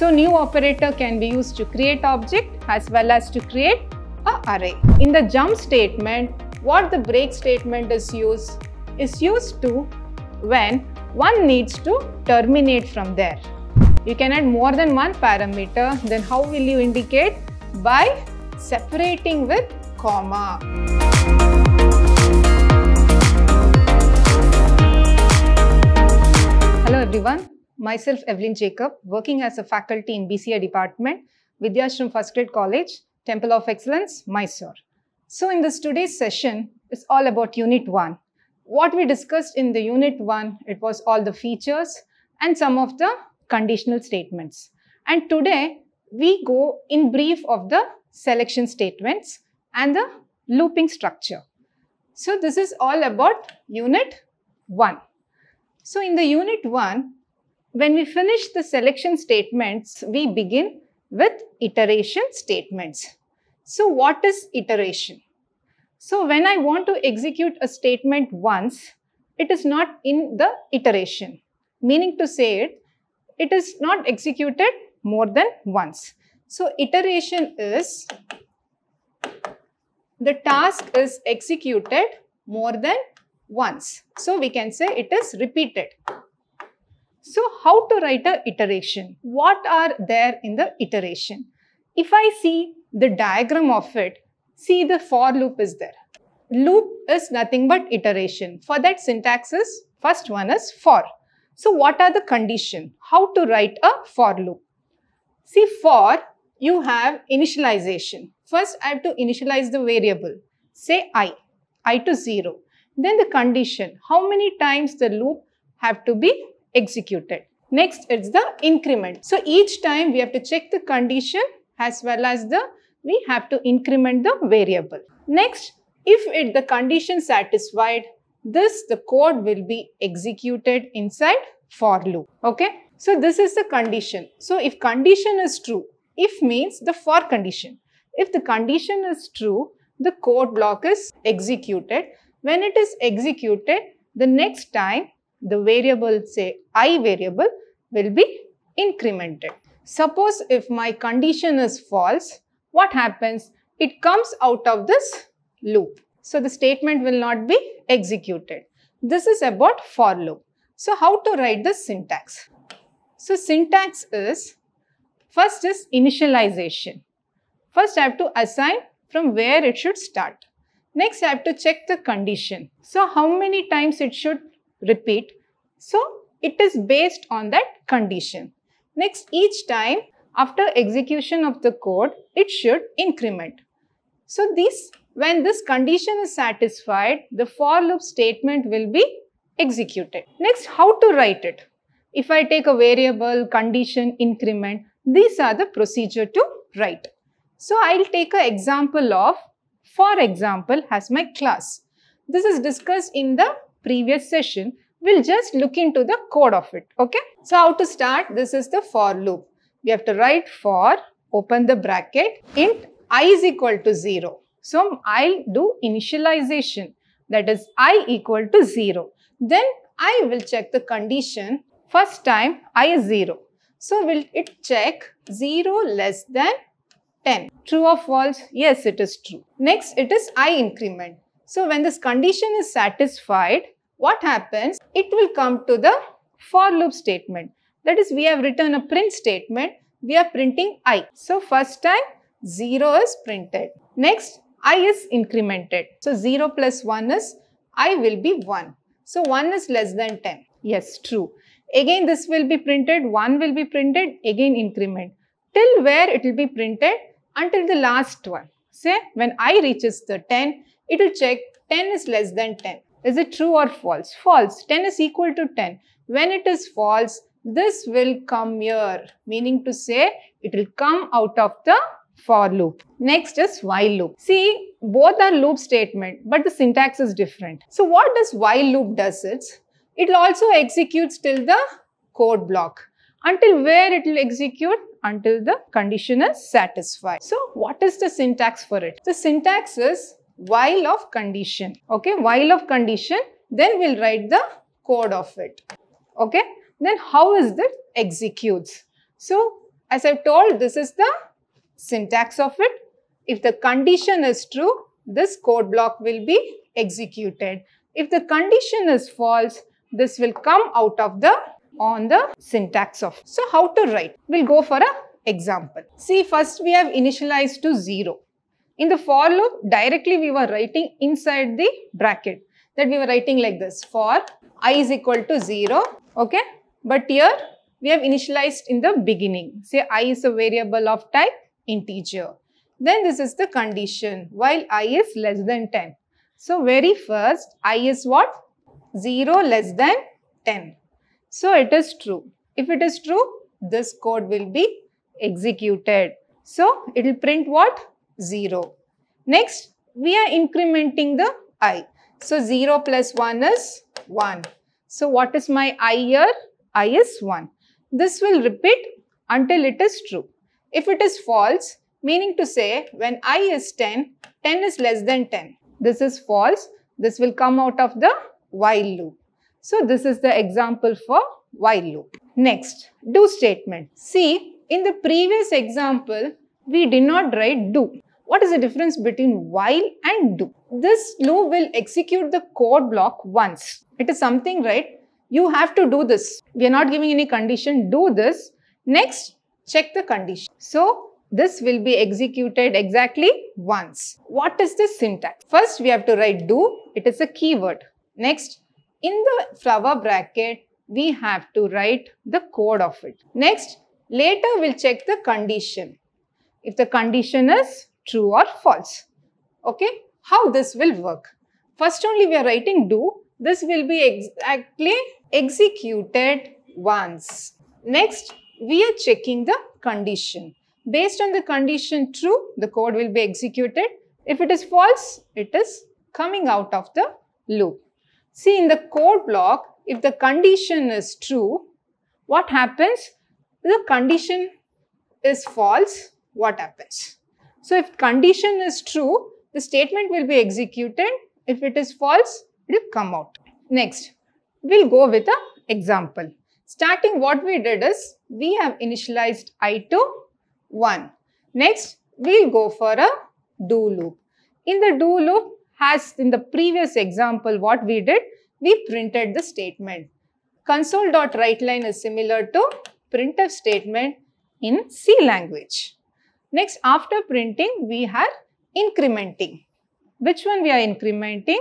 So new operator can be used to create object as well as to create a array. In the jump statement, what the break statement is used is used to when one needs to terminate from there. You can add more than one parameter, then how will you indicate? By separating with comma. Hello everyone myself Evelyn Jacob, working as a faculty in BCA department, Vidyashram First Grade College, Temple of Excellence, Mysore. So in this today's session, it's all about Unit 1. What we discussed in the Unit 1, it was all the features and some of the conditional statements. And today, we go in brief of the selection statements and the looping structure. So this is all about Unit 1. So in the Unit 1, when we finish the selection statements, we begin with iteration statements. So what is iteration? So when I want to execute a statement once, it is not in the iteration. Meaning to say it, it is not executed more than once. So iteration is the task is executed more than once. So we can say it is repeated. So how to write a iteration? What are there in the iteration? If I see the diagram of it, see the for loop is there. Loop is nothing but iteration. For that syntax is, first one is for. So what are the condition? How to write a for loop? See for, you have initialization. First, I have to initialize the variable. Say i, i to 0. Then the condition, how many times the loop have to be executed. Next, it's the increment. So each time we have to check the condition as well as the, we have to increment the variable. Next, if it, the condition satisfied, this the code will be executed inside for loop. Okay. So this is the condition. So if condition is true, if means the for condition. If the condition is true, the code block is executed. When it is executed, the next time the variable say i variable will be incremented. Suppose if my condition is false, what happens? It comes out of this loop. So the statement will not be executed. This is about for loop. So how to write the syntax? So syntax is, first is initialization. First I have to assign from where it should start. Next I have to check the condition. So how many times it should repeat. So it is based on that condition. Next, each time after execution of the code, it should increment. So this, when this condition is satisfied, the for loop statement will be executed. Next, how to write it? If I take a variable, condition, increment, these are the procedure to write. So I'll take an example of, for example, as my class. This is discussed in the previous session, we'll just look into the code of it. Okay. So how to start? This is the for loop. We have to write for, open the bracket, int i is equal to 0. So I'll do initialization that is i equal to 0. Then I will check the condition first time i is 0. So will it check 0 less than 10. True or false? Yes, it is true. Next, it is i increment. So when this condition is satisfied, what happens? It will come to the for loop statement. That is, we have written a print statement. We are printing i. So first time 0 is printed. Next, i is incremented. So 0 plus 1 is i will be 1. So 1 is less than 10. Yes, true. Again, this will be printed. 1 will be printed. Again, increment. Till where it will be printed? Until the last one. Say, when i reaches the 10, it will check 10 is less than 10. Is it true or false? False. 10 is equal to 10. When it is false, this will come here, meaning to say it will come out of the for loop. Next is while loop. See, both are loop statement, but the syntax is different. So what does while loop does? it? it also executes till the code block. Until where it will execute? Until the condition is satisfied. So what is the syntax for it? The syntax is while of condition. Okay, while of condition, then we'll write the code of it. Okay, then how is it executes? So, as I've told, this is the syntax of it. If the condition is true, this code block will be executed. If the condition is false, this will come out of the on the syntax of. So how to write? We'll go for a example. See first we have initialized to 0. In the for loop, directly we were writing inside the bracket that we were writing like this for i is equal to 0, okay? But here we have initialized in the beginning. Say i is a variable of type integer. Then this is the condition while i is less than 10. So very first i is what? 0 less than 10. So it is true. If it is true, this code will be executed. So it will print what? 0. Next, we are incrementing the i. So 0 plus 1 is 1. So what is my i here? i is 1. This will repeat until it is true. If it is false, meaning to say when i is 10, 10 is less than 10. This is false. This will come out of the while loop. So this is the example for while loop. Next, do statement. See, in the previous example, we did not write do. What is the difference between while and do? This loop will execute the code block once. It is something, right? You have to do this. We are not giving any condition. Do this. Next, check the condition. So, this will be executed exactly once. What is the syntax? First, we have to write do. It is a keyword. Next, in the flower bracket, we have to write the code of it. Next, later we'll check the condition. If the condition is true or false. Okay, how this will work? First only we are writing do, this will be exactly executed once. Next, we are checking the condition. Based on the condition true, the code will be executed. If it is false, it is coming out of the loop. See in the code block, if the condition is true, what happens? The condition is false, what happens? So, if condition is true, the statement will be executed. If it is false, it will come out. Next, we'll go with an example. Starting what we did is, we have initialized i to 1. Next, we'll go for a do loop. In the do loop, as in the previous example, what we did, we printed the statement. Console.writeLine is similar to printf statement in C language. Next, after printing, we are incrementing. Which one we are incrementing?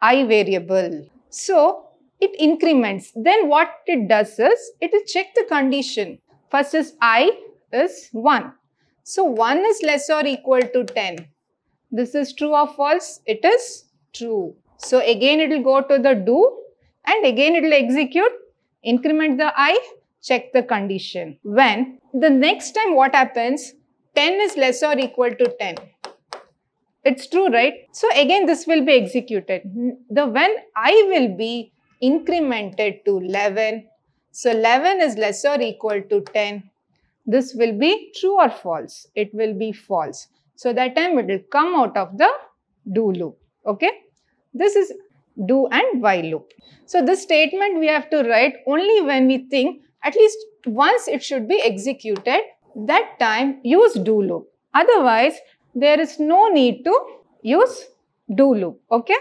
I variable. So, it increments. Then what it does is, it will check the condition. First is I is 1. So, 1 is less or equal to 10. This is true or false? It is true. So, again it will go to the do and again it will execute, increment the I, check the condition. When the next time what happens, 10 is less or equal to 10. It's true, right? So again, this will be executed. The when i will be incremented to 11. So 11 is less or equal to 10. This will be true or false. It will be false. So that time it will come out of the do loop. Okay. This is do and while loop. So this statement we have to write only when we think at least once it should be executed that time use do loop. Otherwise, there is no need to use do loop. Okay.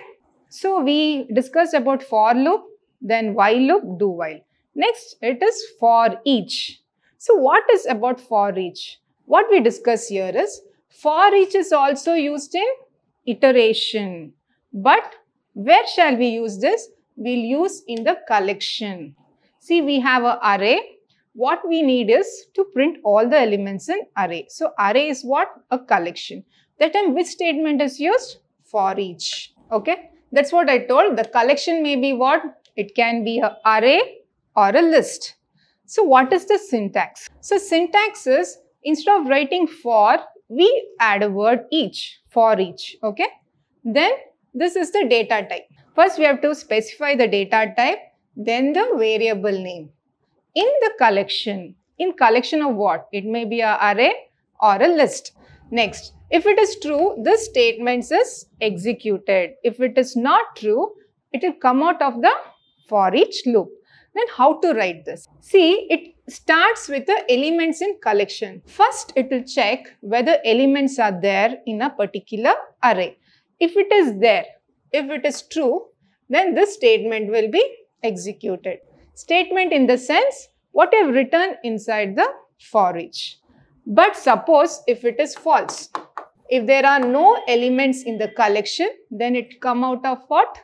So, we discussed about for loop, then while loop, do while. Next, it is for each. So, what is about for each? What we discuss here is for each is also used in iteration. But where shall we use this? We'll use in the collection. See, we have a array what we need is to print all the elements in array. So array is what? A collection. That time which statement is used? For each. Okay. That's what I told. The collection may be what? It can be a array or a list. So what is the syntax? So syntax is instead of writing for, we add a word each, for each. Okay. Then this is the data type. First we have to specify the data type, then the variable name in the collection. In collection of what? It may be a array or a list. Next, if it is true, this statement is executed. If it is not true, it will come out of the for each loop. Then how to write this? See, it starts with the elements in collection. First, it will check whether elements are there in a particular array. If it is there, if it is true, then this statement will be executed statement in the sense what I've written inside the for each. But suppose if it is false, if there are no elements in the collection, then it come out of what?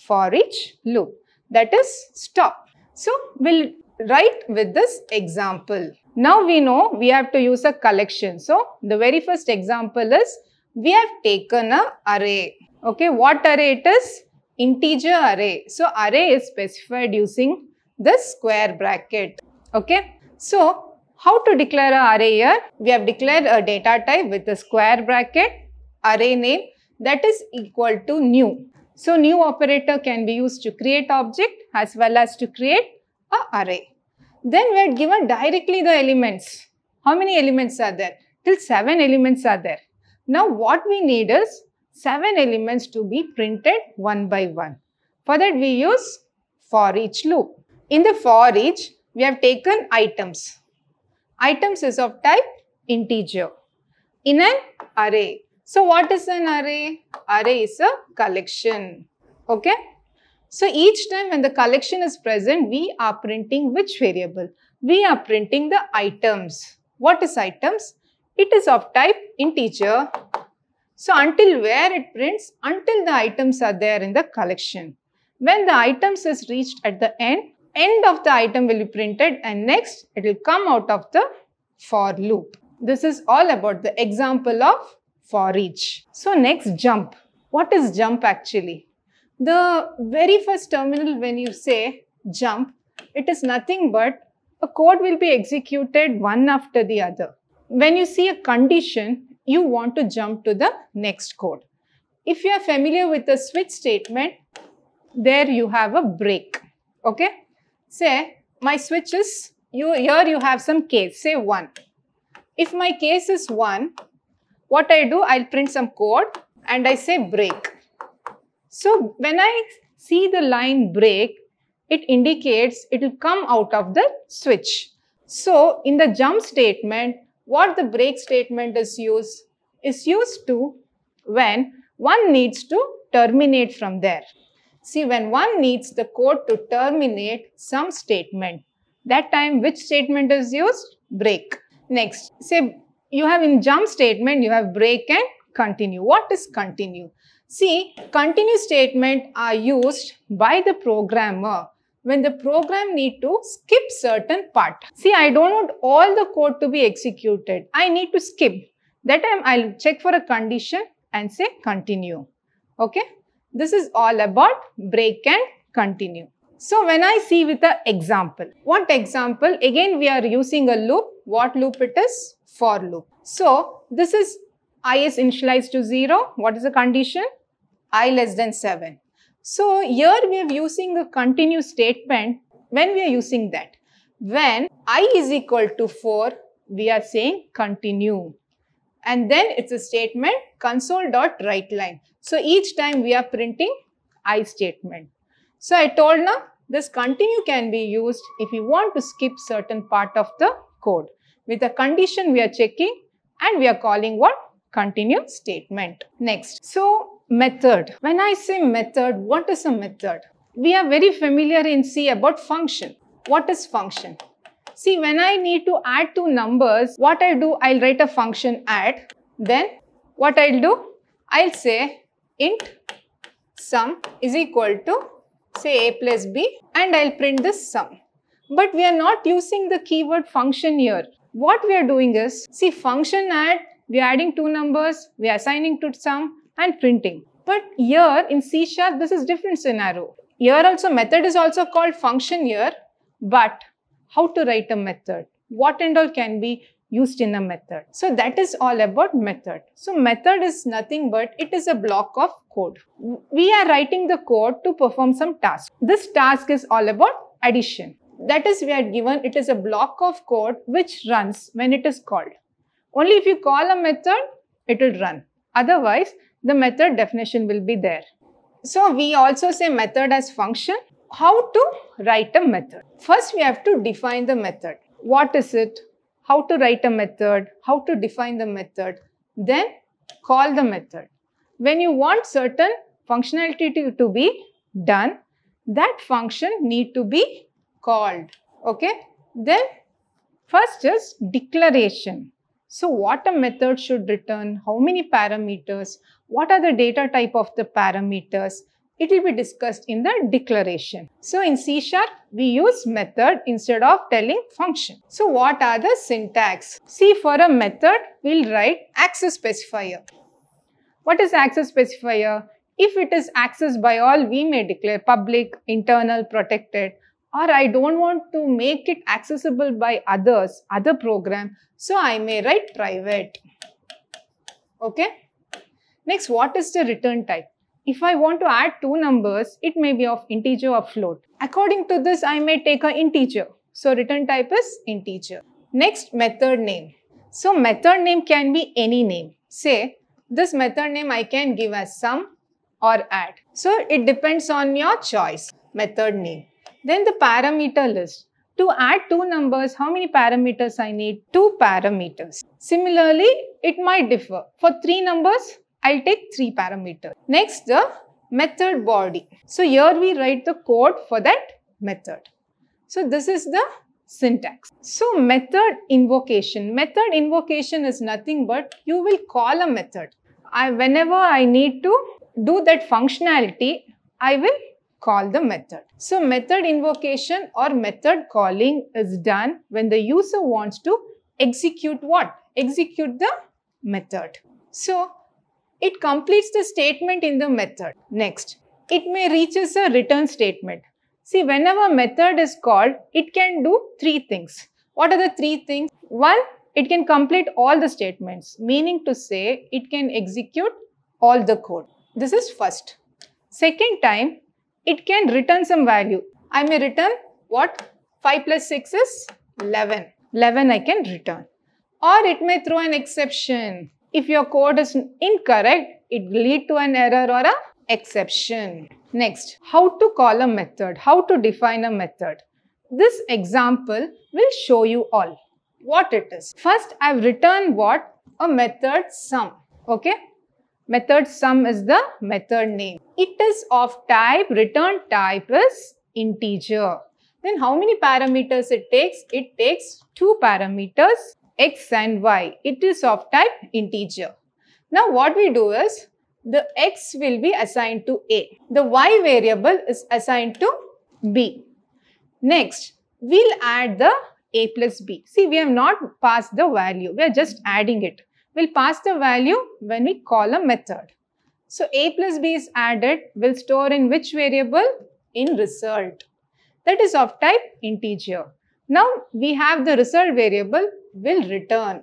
For each loop. That is stop. So, we'll write with this example. Now, we know we have to use a collection. So, the very first example is we have taken a array. Okay, what array it is? Integer array. So, array is specified using this square bracket. Okay. So, how to declare an array here? We have declared a data type with a square bracket array name that is equal to new. So, new operator can be used to create object as well as to create a array. Then we are given directly the elements. How many elements are there? Till 7 elements are there. Now, what we need is 7 elements to be printed one by one. For that, we use for each loop. In the for each, we have taken items. Items is of type integer in an array. So what is an array? Array is a collection. Okay. So each time when the collection is present, we are printing which variable? We are printing the items. What is items? It is of type integer. So until where it prints? Until the items are there in the collection. When the items is reached at the end, end of the item will be printed and next it will come out of the for loop. This is all about the example of for each. So next jump. What is jump actually? The very first terminal when you say jump, it is nothing but a code will be executed one after the other. When you see a condition, you want to jump to the next code. If you are familiar with the switch statement, there you have a break. Okay? Say my switch is, you, here you have some case, say 1. If my case is 1, what I do, I'll print some code and I say break. So when I see the line break, it indicates it will come out of the switch. So in the jump statement, what the break statement is used is used to when one needs to terminate from there. See, when one needs the code to terminate some statement, that time which statement is used? Break. Next, say you have in jump statement, you have break and continue. What is continue? See, continue statement are used by the programmer when the program need to skip certain part. See, I don't want all the code to be executed. I need to skip. That time I'll check for a condition and say continue. Okay. This is all about break and continue. So when I see with an example, what example? Again, we are using a loop. What loop it is? For loop. So this is i is initialized to 0. What is the condition? i less than 7. So here we are using a continue statement. When we are using that? When i is equal to 4, we are saying continue and then it's a statement console.writeLine. So each time we are printing I statement. So I told now this continue can be used if you want to skip certain part of the code. With a condition we are checking and we are calling what? Continue statement. Next. So method. When I say method, what is a method? We are very familiar in C about function. What is function? See, when I need to add two numbers, what I do, I'll write a function add. Then what I'll do, I'll say int sum is equal to say a plus b and I'll print this sum. But we are not using the keyword function here. What we are doing is, see function add, we are adding two numbers, we are assigning to sum and printing. But here in C sharp, this is different scenario. Here also method is also called function here, but how to write a method, what and all can be used in a method. So that is all about method. So method is nothing but it is a block of code. We are writing the code to perform some task. This task is all about addition. That is we are given it is a block of code which runs when it is called. Only if you call a method, it will run. Otherwise, the method definition will be there. So we also say method as function how to write a method. First, we have to define the method. What is it? How to write a method? How to define the method? Then call the method. When you want certain functionality to, to be done, that function need to be called. Okay. Then first is declaration. So what a method should return, how many parameters, what are the data type of the parameters, it will be discussed in the declaration. So in C sharp, we use method instead of telling function. So what are the syntax? See for a method, we'll write access specifier. What is access specifier? If it is accessed by all, we may declare public, internal, protected or I don't want to make it accessible by others, other program. So I may write private. Okay. Next, what is the return type? If I want to add two numbers, it may be of integer or float. According to this, I may take an integer. So return type is integer. Next, method name. So method name can be any name. Say, this method name I can give as sum or add. So it depends on your choice, method name. Then the parameter list. To add two numbers, how many parameters I need? Two parameters. Similarly, it might differ. For three numbers, I'll take three parameters. Next, the method body. So here we write the code for that method. So this is the syntax. So method invocation. Method invocation is nothing but you will call a method. I, whenever I need to do that functionality, I will call the method. So method invocation or method calling is done when the user wants to execute what? Execute the method. So it completes the statement in the method. Next, it may reaches a return statement. See, whenever method is called, it can do three things. What are the three things? One, it can complete all the statements, meaning to say it can execute all the code. This is first. Second time, it can return some value. I may return what? 5 plus 6 is 11. 11 I can return. Or it may throw an exception. If your code is incorrect, it will lead to an error or a exception. Next, how to call a method, how to define a method. This example will show you all what it is. First, I've written what? A method sum, okay? Method sum is the method name. It is of type, return type is integer. Then how many parameters it takes? It takes two parameters x and y. It is of type integer. Now what we do is the x will be assigned to A. The y variable is assigned to B. Next, we'll add the A plus B. See, we have not passed the value. We are just adding it. We'll pass the value when we call a method. So, A plus B is added. We'll store in which variable? In result. That is of type integer. Now, we have the result variable will return,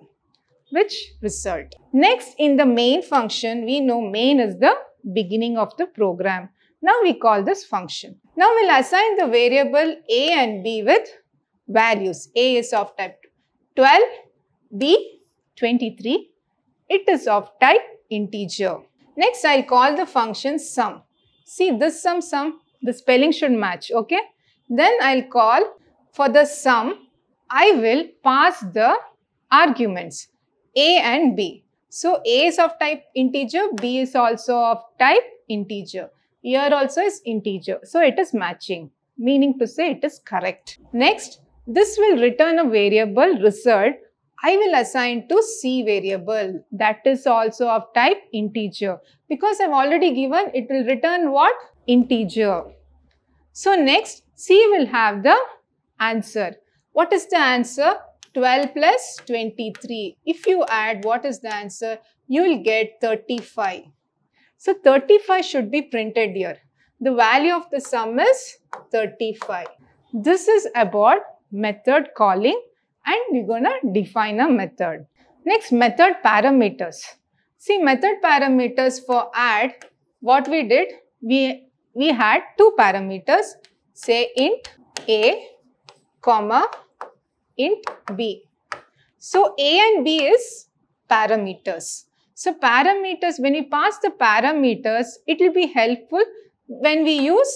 which result. Next, in the main function, we know main is the beginning of the program. Now we call this function. Now we'll assign the variable a and b with values. a is of type 12, b 23. It is of type integer. Next, I'll call the function sum. See this sum sum, the spelling should match, okay? Then I'll call for the sum I will pass the arguments a and b. So a is of type integer, b is also of type integer. Here also is integer. So it is matching, meaning to say it is correct. Next, this will return a variable result I will assign to C variable that is also of type integer because I've already given it will return what? Integer. So next C will have the answer what is the answer? 12 plus 23. If you add what is the answer, you will get 35. So 35 should be printed here. The value of the sum is 35. This is about method calling and we're gonna define a method. Next, method parameters. See, method parameters for add, what we did, we, we had two parameters, say int a comma int b. So a and b is parameters. So parameters, when we pass the parameters, it will be helpful when we use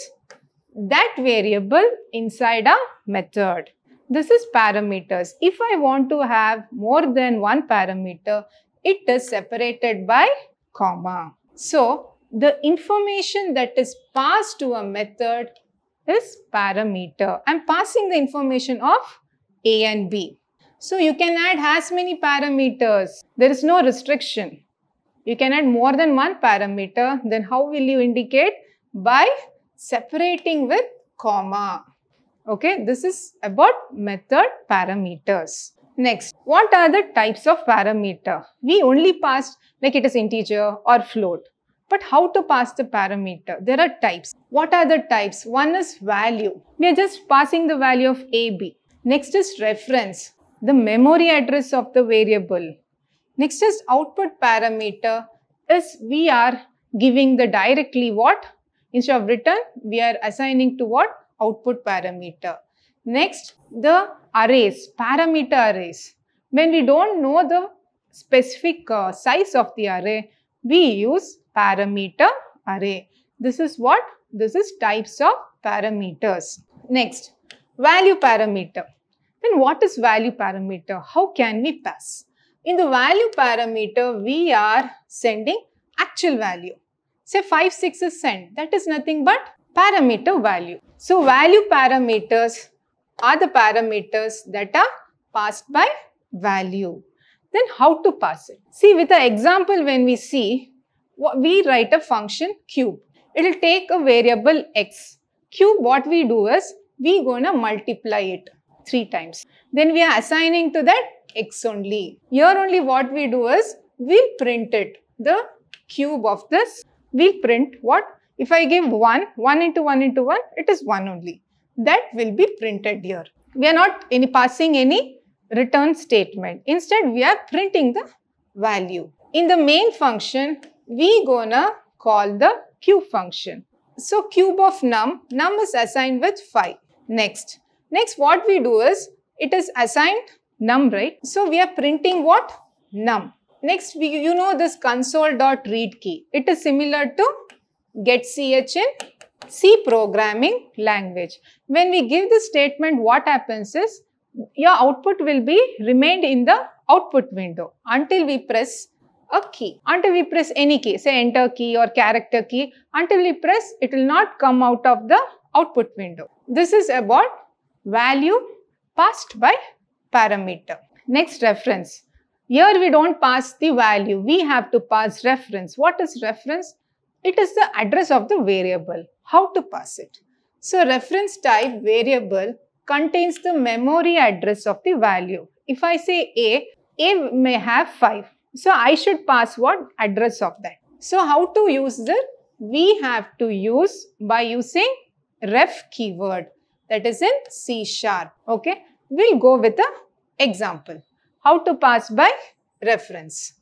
that variable inside a method. This is parameters. If I want to have more than one parameter, it is separated by comma. So the information that is passed to a method is parameter. I'm passing the information of A and B. So you can add as many parameters. There is no restriction. You can add more than one parameter. Then how will you indicate? By separating with comma. Okay, this is about method parameters. Next, what are the types of parameter? We only passed like it is integer or float. But how to pass the parameter? There are types. What are the types? One is value. We are just passing the value of AB. Next is reference, the memory address of the variable. Next is output parameter is we are giving the directly what? Instead of return, we are assigning to what? Output parameter. Next, the arrays, parameter arrays. When we don't know the specific uh, size of the array, we use parameter array. This is what? This is types of parameters. Next, value parameter. Then what is value parameter? How can we pass? In the value parameter, we are sending actual value. Say 5, 6 is sent. That is nothing but parameter value. So, value parameters are the parameters that are passed by value. Then how to pass it? See with the example when we see we write a function cube. It will take a variable x. Cube what we do is we gonna multiply it three times. Then we are assigning to that x only. Here only what we do is we'll print it. The cube of this we'll print what? If I give 1, 1 into 1 into 1, it is 1 only. That will be printed here. We are not any passing any return statement. Instead, we are printing the value. In the main function, we gonna call the cube function. So cube of num, num is assigned with 5. Next, next what we do is, it is assigned num, right? So we are printing what? Num. Next, we, you know this console.read key. It is similar to getch in C programming language. When we give the statement, what happens is, your output will be remained in the output window until we press a key until we press any key, say enter key or character key. Until we press, it will not come out of the output window. This is about value passed by parameter. Next reference. Here we don't pass the value, we have to pass reference. What is reference? It is the address of the variable. How to pass it? So reference type variable contains the memory address of the value. If I say A, A may have 5. So, I should pass what address of that. So, how to use the? We have to use by using ref keyword that is in C sharp. Okay. We'll go with the example. How to pass by reference.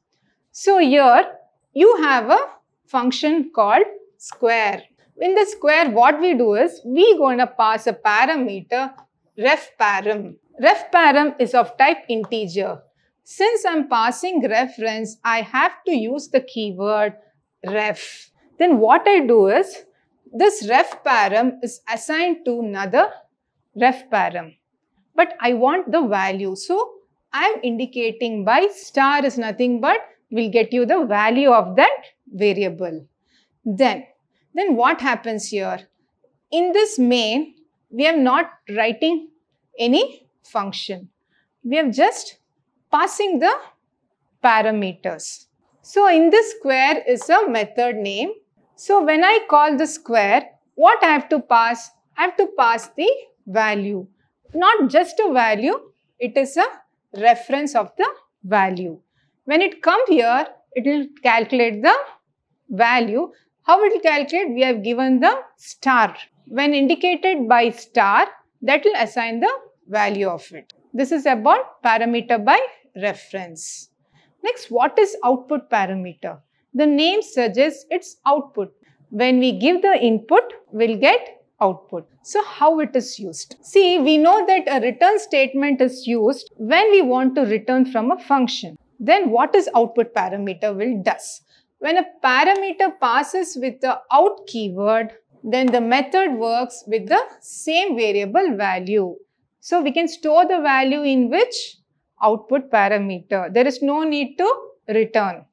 So, here you have a function called square. In the square, what we do is we going to pass a parameter ref param. Ref param is of type integer. Since I'm passing reference, I have to use the keyword ref. Then what I do is, this ref param is assigned to another ref param. But I want the value. So I'm indicating by star is nothing but will get you the value of that variable. Then, then what happens here? In this main, we are not writing any function. We have just passing the parameters. So in this square is a method name. So when I call the square, what I have to pass? I have to pass the value. Not just a value, it is a reference of the value. When it come here, it will calculate the value. How it will calculate? We have given the star. When indicated by star, that will assign the value of it. This is about parameter by reference. Next, what is output parameter? The name suggests it's output. When we give the input, we'll get output. So how it is used? See, we know that a return statement is used when we want to return from a function. Then what is output parameter will does? When a parameter passes with the out keyword, then the method works with the same variable value. So we can store the value in which output parameter. There is no need to return.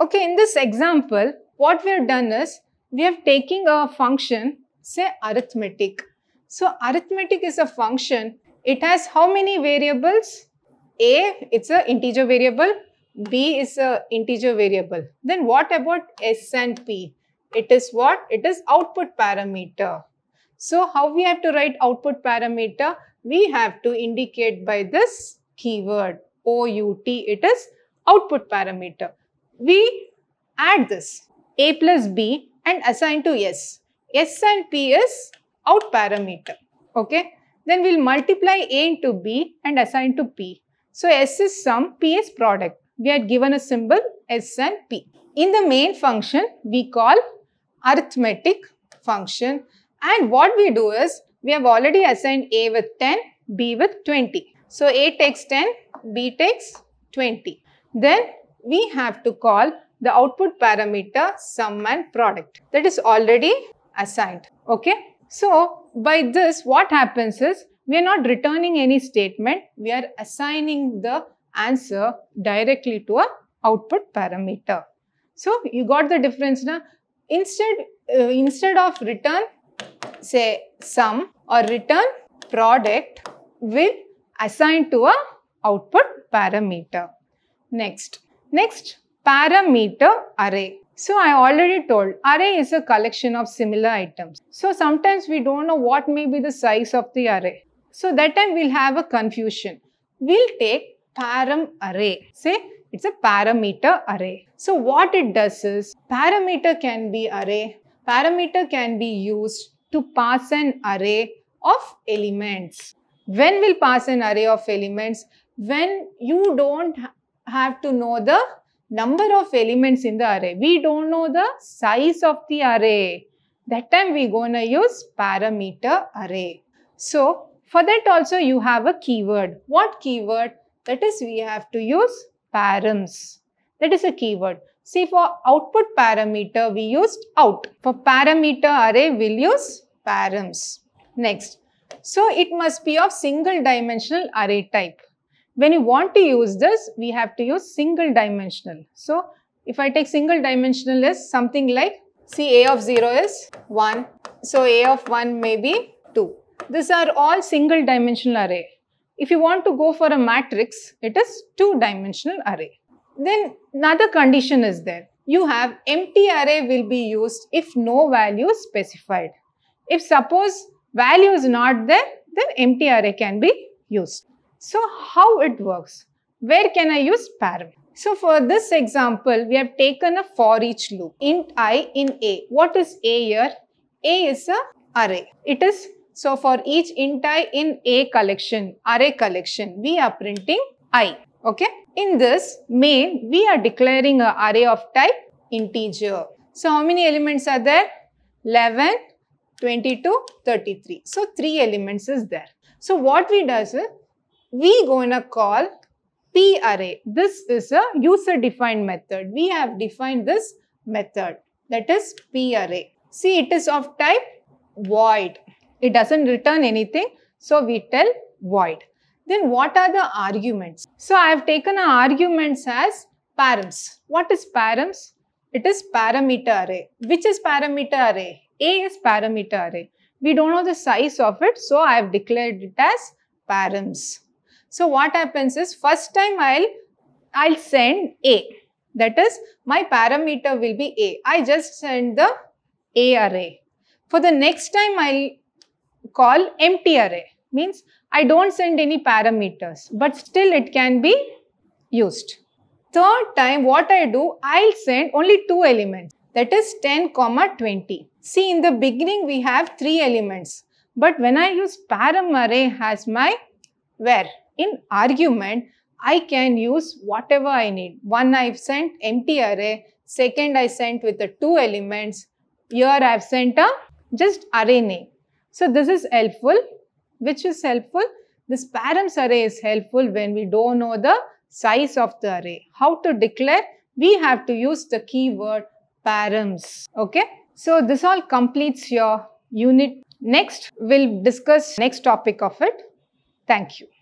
Okay, in this example, what we have done is we have taken a function, say arithmetic. So arithmetic is a function. It has how many variables? A, it's an integer variable. B is an integer variable. Then what about S and P? It is what? It is output parameter. So how we have to write output parameter? We have to indicate by this keyword OUT, it is output parameter. We add this A plus B and assign to S. S and P is out parameter. Okay. Then we'll multiply A into B and assign to P. So S is sum, P is product. We are given a symbol S and P. In the main function, we call arithmetic function. And what we do is, we have already assigned A with 10, B with 20. So, A takes 10, B takes 20. Then we have to call the output parameter sum and product that is already assigned. Okay. So, by this what happens is we are not returning any statement. We are assigning the answer directly to a output parameter. So, you got the difference now. Instead, uh, instead of return say sum or return product, will assigned to a output parameter. Next, next parameter array. So I already told array is a collection of similar items. So sometimes we don't know what may be the size of the array. So that time we'll have a confusion. We'll take param array. Say it's a parameter array. So what it does is parameter can be array. Parameter can be used to pass an array of elements. When will pass an array of elements? When you don't have to know the number of elements in the array. We don't know the size of the array. That time we gonna use parameter array. So, for that also you have a keyword. What keyword? That is we have to use params. That is a keyword. See for output parameter we used out. For parameter array we'll use params. Next, so it must be of single dimensional array type. When you want to use this, we have to use single dimensional. So if I take single dimensional is something like, see A of 0 is 1. So A of 1 may be 2. These are all single dimensional array. If you want to go for a matrix, it is two dimensional array. Then another condition is there. You have empty array will be used if no value is specified. If suppose value is not there, then empty array can be used. So how it works? Where can I use param? So for this example, we have taken a for each loop int i in a. What is a here? A is a array. It is so for each int i in a collection, array collection, we are printing i. Okay. In this main, we are declaring an array of type integer. So how many elements are there? 11, 20 to 33. So, 3 elements is there. So, what we does is, we gonna call P array. This is a user defined method. We have defined this method that is P array. See, it is of type void. It doesn't return anything. So, we tell void. Then what are the arguments? So, I have taken arguments as params. What is params? It is parameter array. Which is parameter array? A is parameter array. We don't know the size of it, so I have declared it as params. So what happens is first time I'll I'll send A. That is my parameter will be A. I just send the A array. For the next time I'll call empty array means I don't send any parameters but still it can be used. Third time what I do I'll send only two elements that is 10 comma 20. See in the beginning we have three elements but when I use param array as my where in argument I can use whatever I need. One I've sent empty array, second I sent with the two elements, here I've sent a just array name. So this is helpful. Which is helpful? This params array is helpful when we don't know the size of the array. How to declare? We have to use the keyword params. Okay. So this all completes your unit. Next, we'll discuss next topic of it. Thank you.